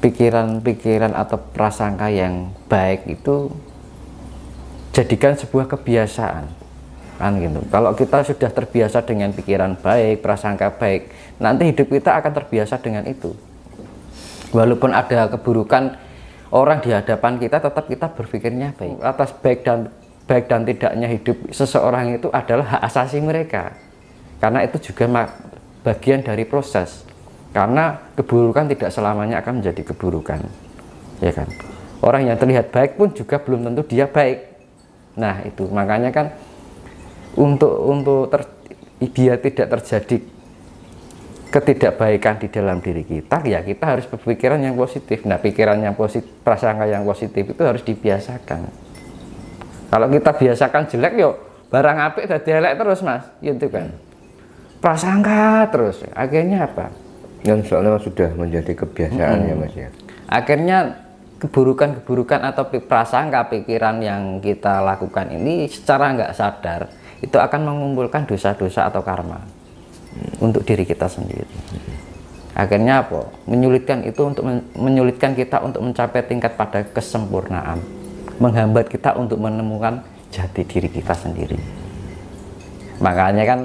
pikiran-pikiran atau prasangka yang baik itu jadikan sebuah kebiasaan kan gitu kalau kita sudah terbiasa dengan pikiran baik prasangka baik nanti hidup kita akan terbiasa dengan itu walaupun ada keburukan orang di hadapan kita tetap kita berpikirnya baik atas baik dan baik dan tidaknya hidup seseorang itu adalah hak asasi mereka karena itu juga bagian dari proses karena keburukan tidak selamanya akan menjadi keburukan ya kan orang yang terlihat baik pun juga belum tentu dia baik nah itu makanya kan untuk untuk ter, dia tidak terjadi ketidakbaikan di dalam diri kita ya kita harus berpikiran yang positif nah pikiran yang positif prasangka yang positif itu harus dibiasakan kalau kita biasakan jelek yuk barang apik dan jelek terus mas gitu kan prasangka terus akhirnya apa yang soalnya sudah menjadi kebiasaan mm -hmm. ya mas ya akhirnya keburukan-keburukan atau prasangka pikiran yang kita lakukan ini secara nggak sadar itu akan mengumpulkan dosa-dosa atau karma mm. untuk diri kita sendiri akhirnya apa menyulitkan itu untuk men menyulitkan kita untuk mencapai tingkat pada kesempurnaan menghambat kita untuk menemukan jati diri kita sendiri makanya kan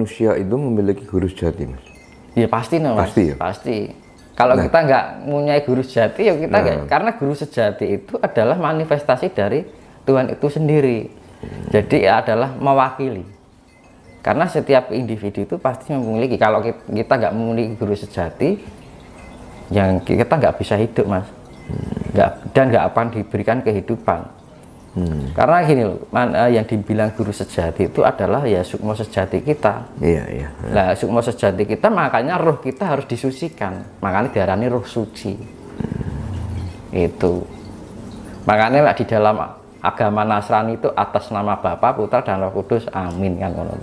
manusia itu memiliki guru sejati, Mas. Ya pasti, no, Mas. Pasti ya. Pasti. Kalau nah. kita nggak punya guru sejati, ya kita nah. karena guru sejati itu adalah manifestasi dari Tuhan itu sendiri. Hmm. Jadi ya adalah mewakili. Karena setiap individu itu pasti memiliki. Kalau kita nggak memiliki guru sejati, yang kita nggak bisa hidup, mas. Hmm. nggak dan nggak akan diberikan kehidupan Hmm. Karena gini loh, man, uh, yang dibilang guru sejati itu adalah ya sukmo sejati kita. Iya, iya. Lah iya. sukmo sejati kita makanya roh kita harus disucikan. Makanya diarani roh suci. Hmm. Itu. Makanya lah di dalam agama Nasrani itu atas nama Bapa, Putra dan Roh Kudus. Amin kan ngono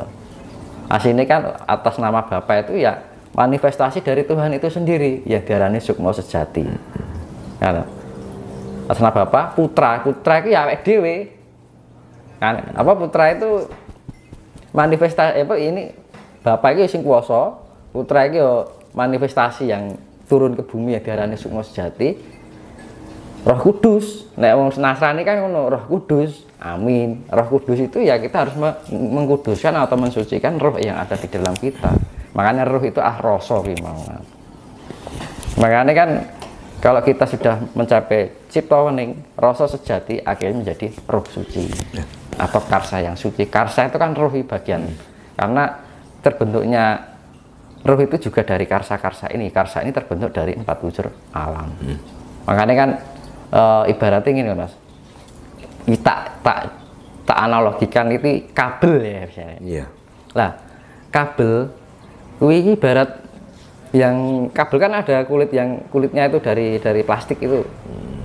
nah, ini kan atas nama Bapa itu ya manifestasi dari Tuhan itu sendiri ya diarani sukmo sejati. Hmm. Kan? atas nama bapak putra putra itu ya awake kan apa putra itu manifestasi apa ini bapak itu ya sing kuasa putra itu ya manifestasi yang turun ke bumi ya diarani sukmo sejati roh kudus nek wong nasrani kan ngono roh kudus amin roh kudus itu ya kita harus mengkuduskan atau mensucikan roh yang ada di dalam kita makanya roh itu ah rasa mau makanya kan kalau kita sudah mencapai cipta wening, rasa sejati akhirnya menjadi roh suci ya. atau karsa yang suci. Karsa itu kan rohi bagian. Hmm. Karena terbentuknya roh itu juga dari karsa-karsa ini. Karsa ini terbentuk dari empat unsur alam. Hmm. Makanya kan e, ibaratnya ini, mas, kita tak tak analogikan itu kabel ya misalnya. Iya. Lah kabel, ini ibarat yang kabel kan ada kulit yang kulitnya itu dari dari plastik itu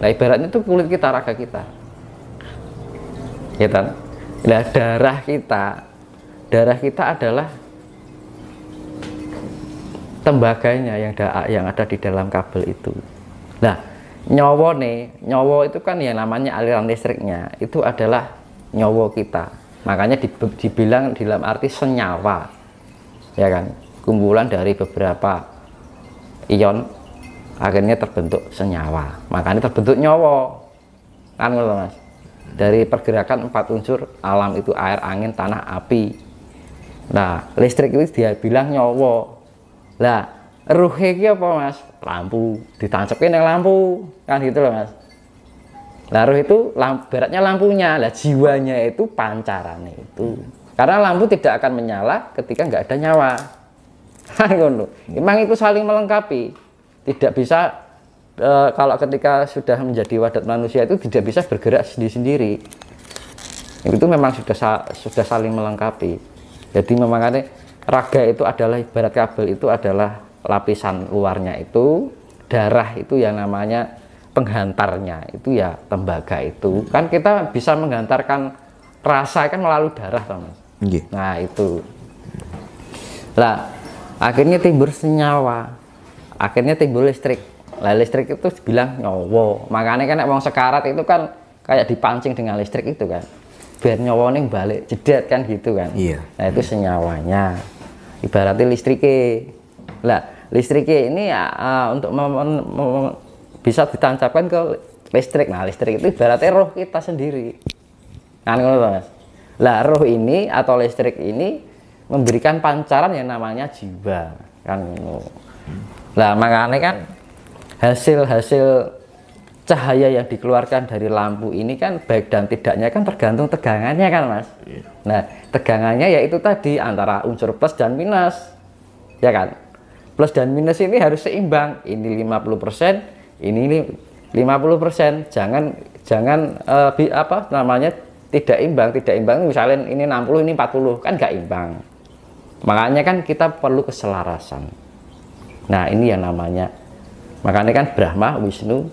nah ibaratnya itu kulit kita raga kita ya kan nah darah kita darah kita adalah tembaganya yang ada yang ada di dalam kabel itu nah nyowo nih nyowo itu kan yang namanya aliran listriknya itu adalah nyowo kita makanya dibilang dalam arti senyawa ya kan kumpulan dari beberapa ion akhirnya terbentuk senyawa makanya terbentuk nyawa kan mas dari pergerakan empat unsur alam itu air angin tanah api nah listrik itu dia bilang nyawa Nah, ruhnya itu apa mas lampu ditancepin yang lampu kan gitu loh mas nah ruh itu lamp, beratnya lampunya lah jiwanya itu pancarannya itu karena lampu tidak akan menyala ketika nggak ada nyawa ngono. Memang itu saling melengkapi. Tidak bisa e, kalau ketika sudah menjadi wadah manusia itu tidak bisa bergerak sendiri-sendiri. Itu memang sudah sa sudah saling melengkapi. Jadi memangnya kan raga itu adalah ibarat kabel itu adalah lapisan luarnya itu, darah itu yang namanya penghantarnya itu ya tembaga itu. Kan kita bisa menghantarkan rasa kan melalui darah, teman. Nah, itu. Nah, akhirnya timbul senyawa akhirnya timbul listrik lah listrik itu bilang nyowo makanya kan emang sekarat itu kan kayak dipancing dengan listrik itu kan biar nyowo ini balik jedet kan gitu kan iya nah itu senyawanya ibaratnya listriknya lah listriknya ini uh, untuk bisa ditancapkan ke listrik nah listrik itu ibaratnya roh kita sendiri kan nah, mas lah roh ini atau listrik ini memberikan pancaran yang namanya jiwa kan nah makanya kan hasil-hasil cahaya yang dikeluarkan dari lampu ini kan baik dan tidaknya kan tergantung tegangannya kan mas iya. nah tegangannya yaitu tadi antara unsur plus dan minus ya kan plus dan minus ini harus seimbang ini 50% ini 50% jangan jangan uh, apa namanya tidak imbang tidak imbang misalnya ini 60 ini 40 kan enggak imbang Makanya kan kita perlu keselarasan. Nah, ini yang namanya. Makanya kan Brahma, Wisnu,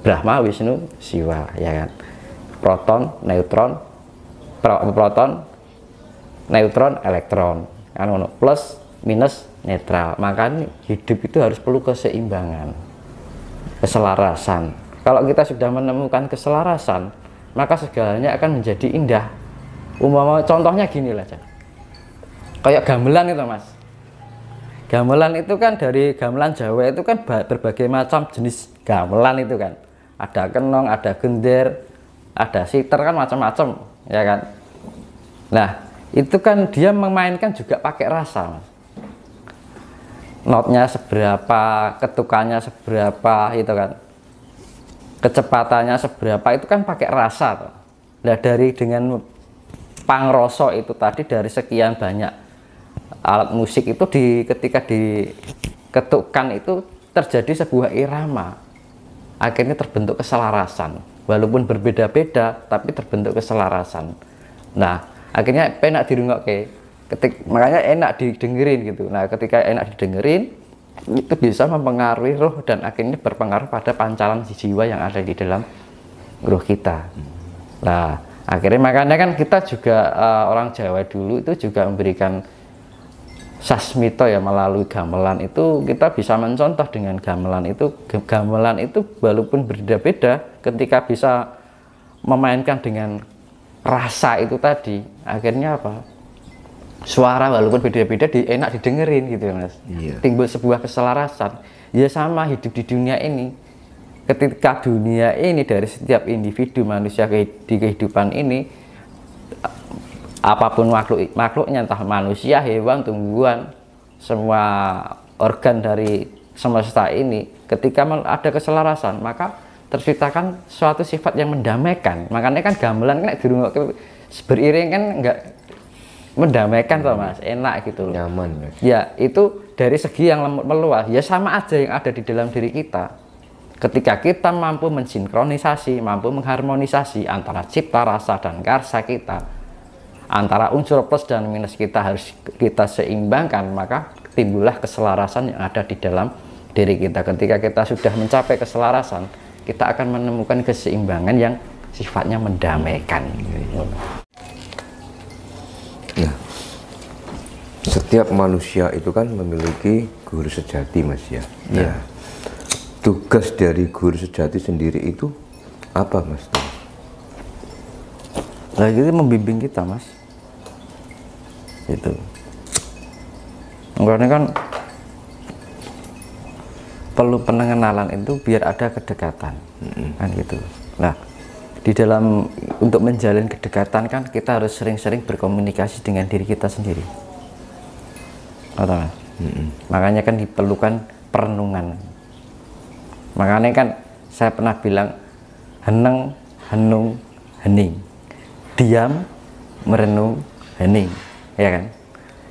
Brahma, Wisnu, Siwa, ya kan. Proton, neutron, pro, proton, neutron, elektron. Kan plus minus netral. Makanya hidup itu harus perlu keseimbangan, keselarasan. Kalau kita sudah menemukan keselarasan, maka segalanya akan menjadi indah. Umum contohnya gini lah, Cak kayak gamelan itu mas gamelan itu kan dari gamelan Jawa itu kan berbagai macam jenis gamelan itu kan ada kenong ada gender ada siter kan macam-macam ya kan nah itu kan dia memainkan juga pakai rasa mas notnya seberapa ketukannya seberapa itu kan kecepatannya seberapa itu kan pakai rasa lah dari dengan pangroso itu tadi dari sekian banyak alat musik itu di ketika diketukkan itu terjadi sebuah irama akhirnya terbentuk keselarasan walaupun berbeda-beda tapi terbentuk keselarasan nah akhirnya enak dirungok ke ketik makanya enak didengerin gitu nah ketika enak didengerin itu bisa mempengaruhi roh dan akhirnya berpengaruh pada pancaran si jiwa yang ada di dalam roh kita nah akhirnya makanya kan kita juga uh, orang Jawa dulu itu juga memberikan sasmito ya melalui gamelan itu kita bisa mencontoh dengan gamelan itu gamelan itu walaupun berbeda-beda ketika bisa memainkan dengan rasa itu tadi akhirnya apa suara walaupun beda-beda di, enak didengerin gitu ya, mas yeah. timbul sebuah keselarasan ya sama hidup di dunia ini ketika dunia ini dari setiap individu manusia di kehidupan ini apapun makhluk makhluknya entah manusia hewan tumbuhan semua organ dari semesta ini ketika ada keselarasan maka terciptakan suatu sifat yang mendamaikan makanya kan gamelan kan rumah beriring kan enggak mendamaikan hmm. toh mas enak gitu loh nyaman ya. ya itu dari segi yang meluas ya sama aja yang ada di dalam diri kita ketika kita mampu mensinkronisasi mampu mengharmonisasi antara cipta rasa dan karsa kita antara unsur plus dan minus kita harus kita seimbangkan maka timbullah keselarasan yang ada di dalam diri kita ketika kita sudah mencapai keselarasan kita akan menemukan keseimbangan yang sifatnya mendamaikan nah setiap manusia itu kan memiliki guru sejati mas ya iya. nah, ya tugas dari guru sejati sendiri itu apa mas Nah, jadi membimbing kita, Mas gitu makanya kan perlu pengenalan itu biar ada kedekatan mm-hmm. kan gitu nah di dalam untuk menjalin kedekatan kan kita harus sering-sering berkomunikasi dengan diri kita sendiri atau mm-hmm. makanya kan diperlukan perenungan makanya kan saya pernah bilang heneng henung hening diam merenung hening ya kan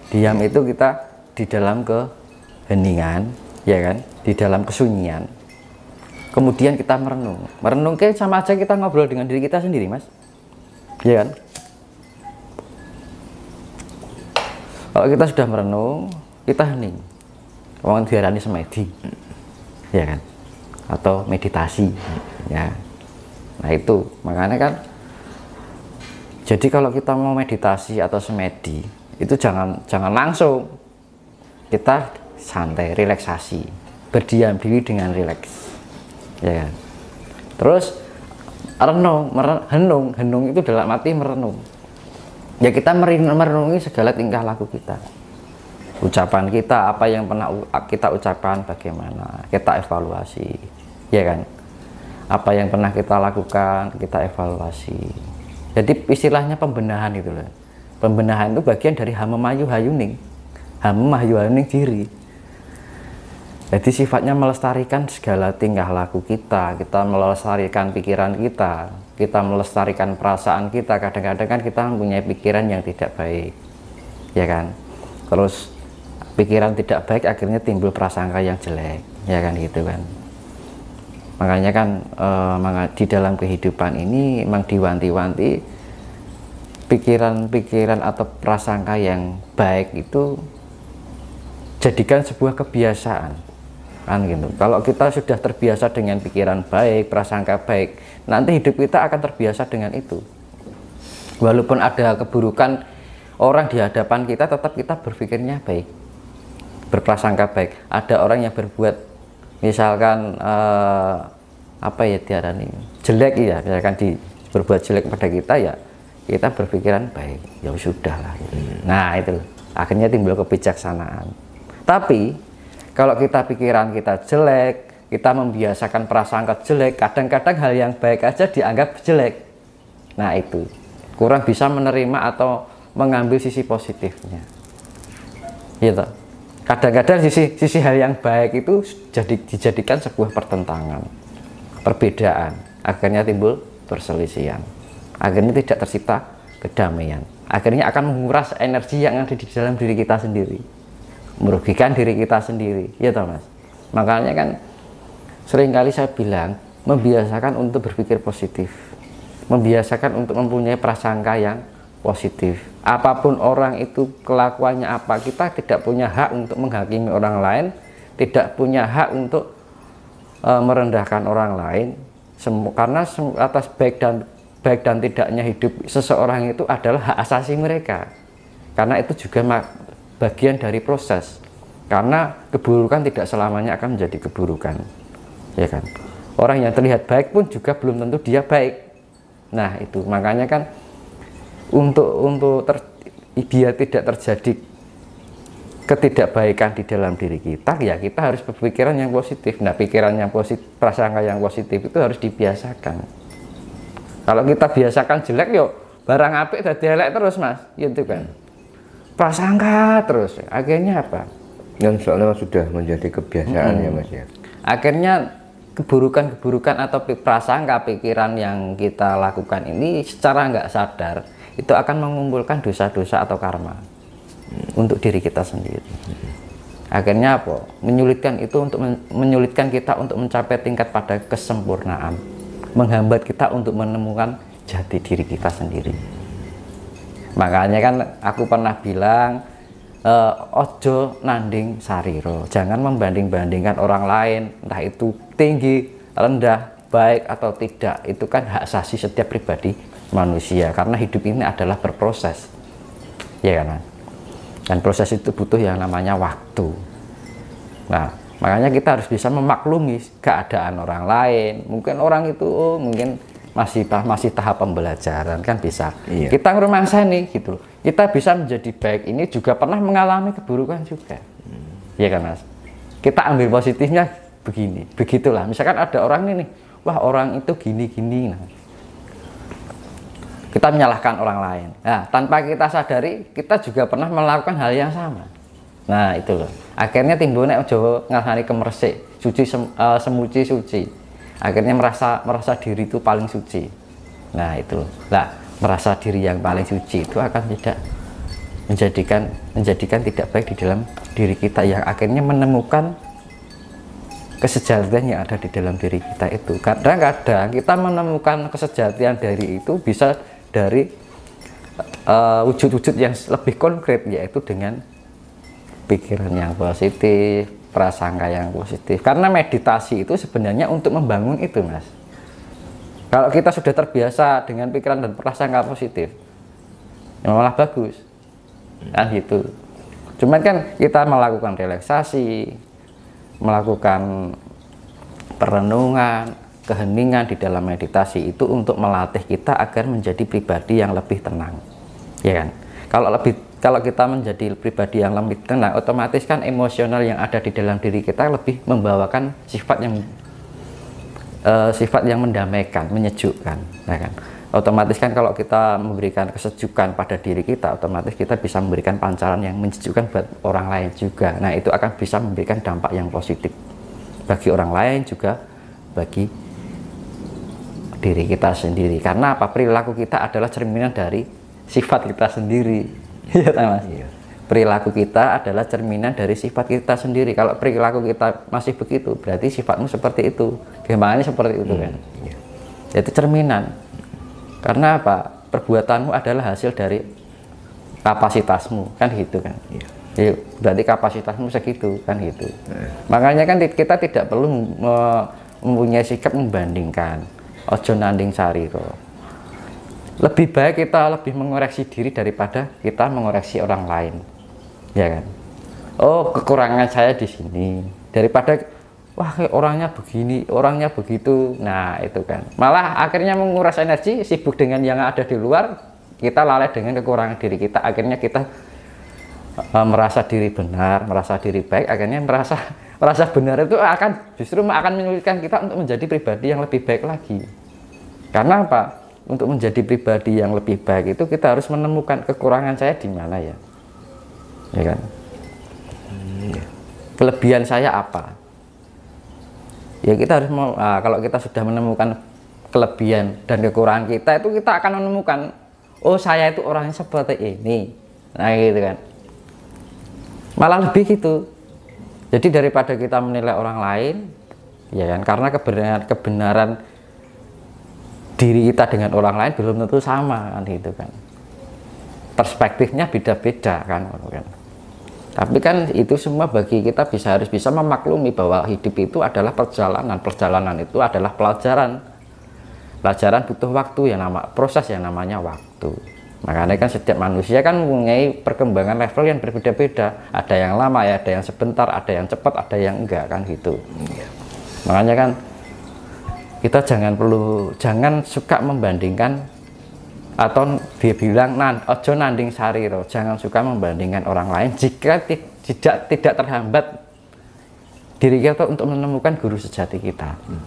diam itu kita di dalam keheningan ya kan di dalam kesunyian kemudian kita merenung merenung kayak sama aja kita ngobrol dengan diri kita sendiri mas ya kan kalau kita sudah merenung kita hening orang diarani semedi ya kan atau meditasi ya nah itu makanya kan jadi kalau kita mau meditasi atau semedi, itu jangan jangan langsung. Kita santai, relaksasi, berdiam diri dengan rileks. Ya kan? Terus renung, merenung, renung itu dalam mati merenung. Ya kita merenungi segala tingkah laku kita. Ucapan kita, apa yang pernah kita ucapkan, bagaimana kita evaluasi, ya kan? Apa yang pernah kita lakukan, kita evaluasi jadi istilahnya pembenahan itu loh. Pembenahan itu bagian dari hama mayu hayuning. hama mayu hayuning diri. Jadi sifatnya melestarikan segala tingkah laku kita, kita melestarikan pikiran kita, kita melestarikan perasaan kita. Kadang-kadang kan kita mempunyai pikiran yang tidak baik, ya kan? Terus pikiran tidak baik akhirnya timbul prasangka yang jelek, ya kan gitu kan? makanya kan eh, di dalam kehidupan ini memang diwanti-wanti pikiran-pikiran atau prasangka yang baik itu jadikan sebuah kebiasaan kan gitu kalau kita sudah terbiasa dengan pikiran baik prasangka baik nanti hidup kita akan terbiasa dengan itu walaupun ada keburukan orang di hadapan kita tetap kita berpikirnya baik berprasangka baik ada orang yang berbuat misalkan eh, apa ya Tiara ini jelek ya misalkan di berbuat jelek pada kita ya kita berpikiran baik ya sudah lah gitu. hmm. nah itu akhirnya timbul kebijaksanaan tapi kalau kita pikiran kita jelek kita membiasakan prasangka jelek kadang-kadang hal yang baik aja dianggap jelek nah itu kurang bisa menerima atau mengambil sisi positifnya gitu kadang-kadang sisi sisi hal yang baik itu jadi dijadikan sebuah pertentangan perbedaan akhirnya timbul perselisihan akhirnya tidak tercipta kedamaian akhirnya akan menguras energi yang ada di dalam diri kita sendiri merugikan diri kita sendiri ya Thomas makanya kan seringkali saya bilang membiasakan untuk berpikir positif membiasakan untuk mempunyai prasangka yang positif. Apapun orang itu kelakuannya apa, kita tidak punya hak untuk menghakimi orang lain, tidak punya hak untuk e, merendahkan orang lain. Semu, karena sem, atas baik dan baik dan tidaknya hidup seseorang itu adalah hak asasi mereka. Karena itu juga bagian dari proses. Karena keburukan tidak selamanya akan menjadi keburukan. Ya kan? Orang yang terlihat baik pun juga belum tentu dia baik. Nah, itu makanya kan untuk untuk ter, dia tidak terjadi ketidakbaikan di dalam diri kita ya kita harus berpikiran yang positif nah pikiran yang positif prasangka yang positif itu harus dibiasakan kalau kita biasakan jelek yuk barang apik jadi jelek terus mas gitu kan prasangka terus akhirnya apa Yang soalnya sudah menjadi kebiasaan -hmm. ya mas ya akhirnya keburukan-keburukan atau prasangka pikiran yang kita lakukan ini secara nggak sadar itu akan mengumpulkan dosa-dosa atau karma untuk diri kita sendiri. Akhirnya apa? Menyulitkan itu untuk men menyulitkan kita untuk mencapai tingkat pada kesempurnaan, menghambat kita untuk menemukan jati diri kita sendiri. Makanya kan aku pernah bilang uh, ojo nanding sariro jangan membanding-bandingkan orang lain entah itu tinggi rendah baik atau tidak itu kan hak asasi setiap pribadi manusia karena hidup ini adalah berproses ya kan dan proses itu butuh yang namanya waktu nah makanya kita harus bisa memaklumi keadaan orang lain mungkin orang itu oh, mungkin masih masih tahap pembelajaran kan bisa. Iya. Kita rumah saya nih gitu. Kita bisa menjadi baik ini juga pernah mengalami keburukan juga. Hmm. Ya kan Mas. Kita ambil positifnya begini. Begitulah. Misalkan ada orang ini nih, wah orang itu gini-gini. Nah. Kita menyalahkan orang lain. Nah, tanpa kita sadari, kita juga pernah melakukan hal yang sama. Nah, itu loh. Akhirnya timbulnya jowo ngalami kemersik, suci sem, uh, eh, semuci suci akhirnya merasa merasa diri itu paling suci nah itu lah merasa diri yang paling suci itu akan tidak menjadikan menjadikan tidak baik di dalam diri kita yang akhirnya menemukan kesejatian yang ada di dalam diri kita itu kadang-kadang kita menemukan kesejatian dari itu bisa dari eh, wujud-wujud uh, wujud -wujud yang lebih konkret yaitu dengan pikiran yang positif prasangka yang positif karena meditasi itu sebenarnya untuk membangun itu mas kalau kita sudah terbiasa dengan pikiran dan prasangka positif ya malah bagus kan gitu cuman kan kita melakukan relaksasi melakukan perenungan keheningan di dalam meditasi itu untuk melatih kita agar menjadi pribadi yang lebih tenang ya kan kalau lebih kalau kita menjadi pribadi yang lebih kan, nah, tenang otomatis kan emosional yang ada di dalam diri kita lebih membawakan sifat yang uh, sifat yang mendamaikan menyejukkan ya kan otomatis kan kalau kita memberikan kesejukan pada diri kita otomatis kita bisa memberikan pancaran yang menyejukkan buat orang lain juga nah itu akan bisa memberikan dampak yang positif bagi orang lain juga bagi diri kita sendiri karena apa perilaku kita adalah cerminan dari sifat kita sendiri Iya, iya, Mas. Iya. Perilaku kita adalah cerminan dari sifat kita sendiri. Kalau perilaku kita masih begitu, berarti sifatmu seperti itu. Gimana seperti itu hmm. kan. Iya. Itu cerminan. Karena apa? Perbuatanmu adalah hasil dari kapasitasmu, kan gitu kan. Iya. Ya, berarti kapasitasmu segitu kan gitu. Eh. Makanya kan kita tidak perlu mempunyai sikap membandingkan. Ojo nanding sari kok lebih baik kita lebih mengoreksi diri daripada kita mengoreksi orang lain ya kan oh kekurangan saya di sini daripada wah orangnya begini orangnya begitu nah itu kan malah akhirnya menguras energi sibuk dengan yang ada di luar kita lalai dengan kekurangan diri kita akhirnya kita e, merasa diri benar merasa diri baik akhirnya merasa merasa benar itu akan justru akan menyulitkan kita untuk menjadi pribadi yang lebih baik lagi karena apa untuk menjadi pribadi yang lebih baik itu kita harus menemukan kekurangan saya di mana ya ya kan iya. kelebihan saya apa ya kita harus mau nah, kalau kita sudah menemukan kelebihan dan kekurangan kita itu kita akan menemukan oh saya itu orangnya seperti ini nah gitu kan malah lebih gitu jadi daripada kita menilai orang lain ya kan karena kebenaran kebenaran diri kita dengan orang lain belum tentu sama kan gitu kan perspektifnya beda-beda kan gitu kan tapi kan itu semua bagi kita bisa harus bisa memaklumi bahwa hidup itu adalah perjalanan perjalanan itu adalah pelajaran pelajaran butuh waktu yang nama proses yang namanya waktu makanya kan setiap manusia kan mempunyai perkembangan level yang berbeda-beda ada yang lama ya ada yang sebentar ada yang cepat ada yang enggak kan gitu iya. makanya kan kita jangan perlu jangan suka membandingkan atau dia bilang nan ojo nanding sariro jangan suka membandingkan orang lain jika tidak tidak terhambat diri kita untuk menemukan guru sejati kita hmm.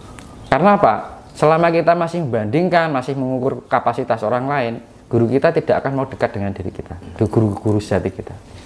karena apa selama kita masih membandingkan masih mengukur kapasitas orang lain guru kita tidak akan mau dekat dengan diri kita guru-guru sejati kita